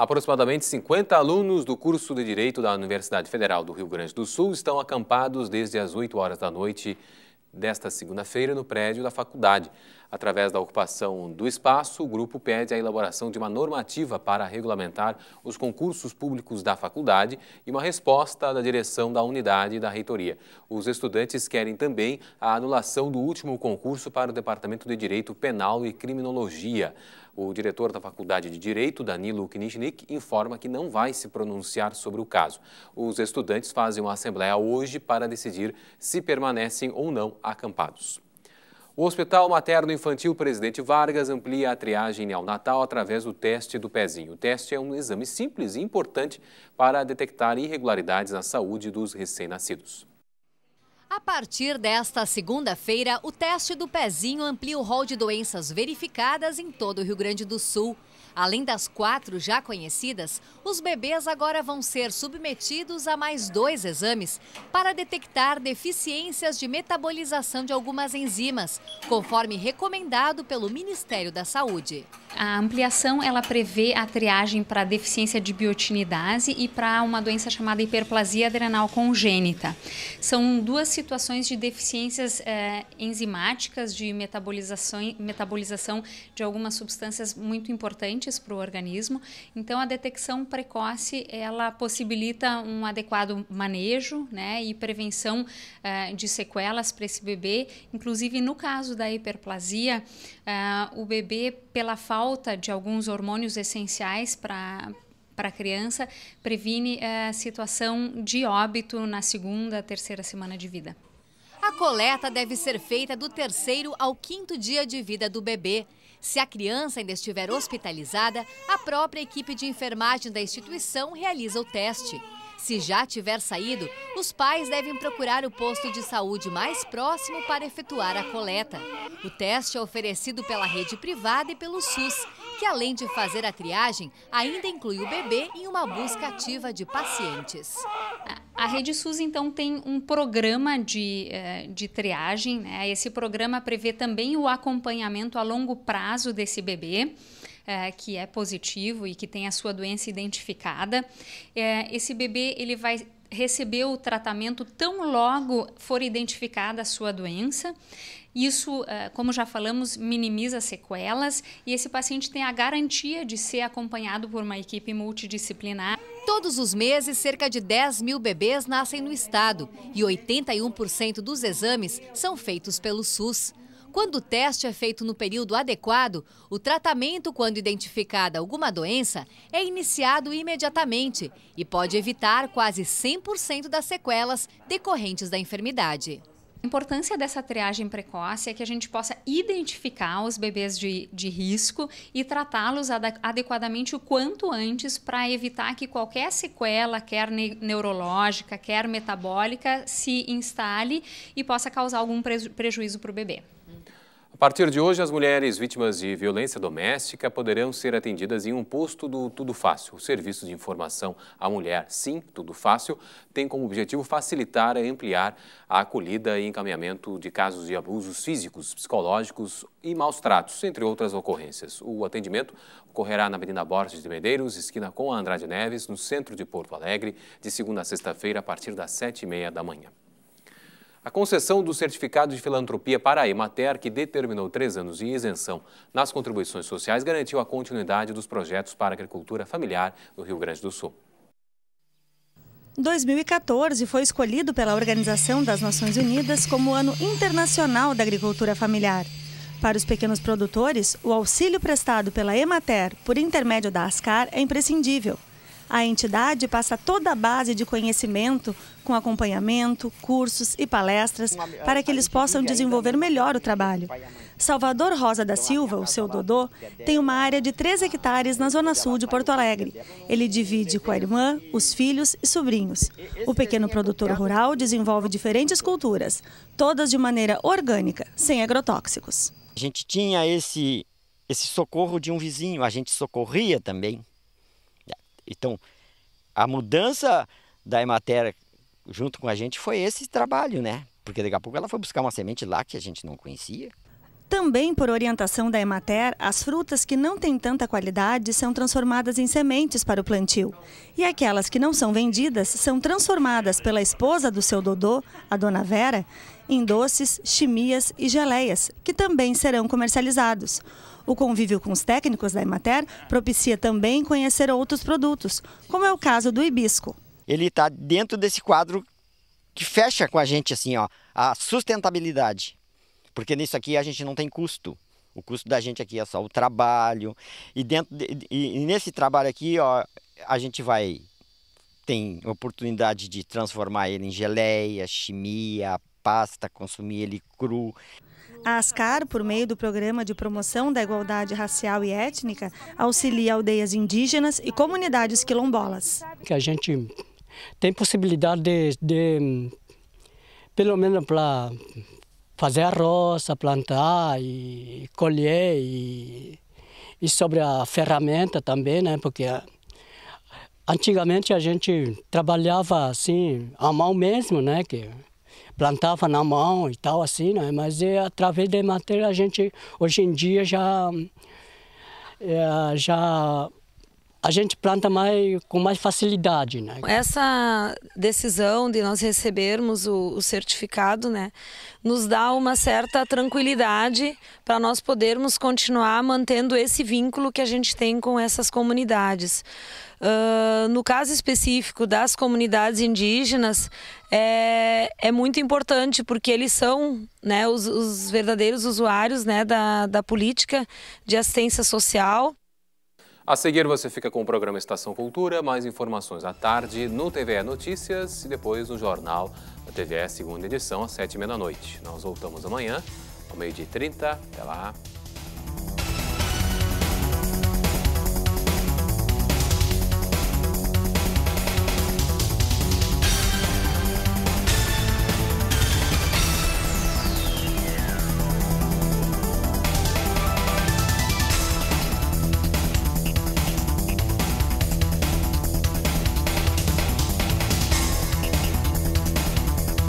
Aproximadamente 50 alunos do curso de Direito da Universidade Federal do Rio Grande do Sul estão acampados desde as 8 horas da noite desta segunda-feira no prédio da faculdade. Através da ocupação do espaço, o grupo pede a elaboração de uma normativa para regulamentar os concursos públicos da faculdade e uma resposta da direção da unidade e da reitoria. Os estudantes querem também a anulação do último concurso para o Departamento de Direito Penal e Criminologia. O diretor da Faculdade de Direito, Danilo Knishnik, informa que não vai se pronunciar sobre o caso. Os estudantes fazem uma assembleia hoje para decidir se permanecem ou não acampados. O Hospital Materno Infantil Presidente Vargas amplia a triagem neonatal através do teste do pezinho. O teste é um exame simples e importante para detectar irregularidades na saúde dos recém-nascidos. A partir desta segunda-feira, o teste do pezinho amplia o rol de doenças verificadas em todo o Rio Grande do Sul. Além das quatro já conhecidas, os bebês agora vão ser submetidos a mais dois exames para detectar deficiências de metabolização de algumas enzimas, conforme recomendado pelo Ministério da Saúde. A ampliação ela prevê a triagem para deficiência de biotinidase e para uma doença chamada hiperplasia adrenal congênita. São duas situações de deficiências eh, enzimáticas de metabolização, metabolização de algumas substâncias muito importantes importantes para o organismo. Então, a detecção precoce ela possibilita um adequado manejo né, e prevenção uh, de sequelas para esse bebê. Inclusive, no caso da hiperplasia, uh, o bebê, pela falta de alguns hormônios essenciais para para a criança previne a eh, situação de óbito na segunda, terceira semana de vida. A coleta deve ser feita do terceiro ao quinto dia de vida do bebê. Se a criança ainda estiver hospitalizada, a própria equipe de enfermagem da instituição realiza o teste. Se já tiver saído, os pais devem procurar o posto de saúde mais próximo para efetuar a coleta. O teste é oferecido pela rede privada e pelo SUS que além de fazer a triagem, ainda inclui o bebê em uma busca ativa de pacientes. A Rede SUS, então, tem um programa de, eh, de triagem. Né? Esse programa prevê também o acompanhamento a longo prazo desse bebê. É, que é positivo e que tem a sua doença identificada, é, esse bebê ele vai receber o tratamento tão logo for identificada a sua doença isso, ah, como já falamos, minimiza sequelas e esse paciente tem a garantia de ser acompanhado por uma equipe multidisciplinar. Todos os meses, cerca de 10 mil bebês nascem no estado e 81% dos exames são feitos pelo SUS. Quando o teste é feito no período adequado, o tratamento, quando identificada alguma doença, é iniciado imediatamente e pode evitar quase 100% das sequelas decorrentes da enfermidade. A importância dessa triagem precoce é que a gente possa identificar os bebês de, de risco e tratá-los ad, adequadamente o quanto antes para evitar que qualquer sequela, quer ne neurológica, quer metabólica, se instale e possa causar algum preju prejuízo para o bebê. A partir de hoje, as mulheres vítimas de violência doméstica poderão ser atendidas em um posto do Tudo Fácil. O serviço de informação à mulher, sim, Tudo Fácil, tem como objetivo facilitar e ampliar a acolhida e encaminhamento de casos de abusos físicos, psicológicos e maus tratos, entre outras ocorrências. O atendimento ocorrerá na Avenida Borges de Medeiros, esquina com a Andrade Neves, no centro de Porto Alegre, de segunda a sexta-feira, a partir das sete e meia da manhã. A concessão do certificado de filantropia para a Emater, que determinou três anos de isenção nas contribuições sociais, garantiu a continuidade dos projetos para a agricultura familiar no Rio Grande do Sul. 2014 foi escolhido pela Organização das Nações Unidas como o Ano Internacional da Agricultura Familiar. Para os pequenos produtores, o auxílio prestado pela Emater por intermédio da ASCAR é imprescindível. A entidade passa toda a base de conhecimento com acompanhamento, cursos e palestras é, para que eles possam desenvolver melhor o trabalho. Salvador Rosa da Silva, o seu Dodô, é tem uma área de 3 hectares na zona sul de Porto Alegre. Ele divide com a irmã, é os filhos e sobrinhos. O pequeno produtor rural desenvolve diferentes culturas, todas de maneira orgânica, sem agrotóxicos. A gente tinha esse, esse socorro de um vizinho, a gente socorria também. Então, a mudança da Emater junto com a gente foi esse trabalho, né? Porque daqui a pouco ela foi buscar uma semente lá que a gente não conhecia. Também por orientação da Emater, as frutas que não têm tanta qualidade são transformadas em sementes para o plantio. E aquelas que não são vendidas são transformadas pela esposa do seu Dodô, a dona Vera, em doces, chimias e geleias, que também serão comercializados. O convívio com os técnicos da Emater propicia também conhecer outros produtos, como é o caso do hibisco. Ele está dentro desse quadro que fecha com a gente assim, ó, a sustentabilidade. Porque nisso aqui a gente não tem custo. O custo da gente aqui é só o trabalho. E, dentro de, e, nesse trabalho aqui, ó, a gente vai tem oportunidade de transformar ele em geleia, chimia, pasta, consumir ele cru. A ASCAR, por meio do Programa de Promoção da Igualdade Racial e Étnica, auxilia aldeias indígenas e comunidades quilombolas. Que a gente tem possibilidade de, de pelo menos para fazer arroz, plantar e colher e, e sobre a ferramenta também, né? Porque antigamente a gente trabalhava assim à mão mesmo, né? Que plantava na mão e tal assim, né? Mas é, através de matéria a gente hoje em dia já é, já a gente planta mais, com mais facilidade. Né? Essa decisão de nós recebermos o, o certificado né, nos dá uma certa tranquilidade para nós podermos continuar mantendo esse vínculo que a gente tem com essas comunidades. Uh, no caso específico das comunidades indígenas, é, é muito importante porque eles são né, os, os verdadeiros usuários né, da, da política de assistência social a seguir você fica com o programa Estação Cultura, mais informações à tarde no TVE Notícias e depois no Jornal da TVE, segunda edição, às sete e meia da noite. Nós voltamos amanhã, ao meio-dia e trinta. Até lá!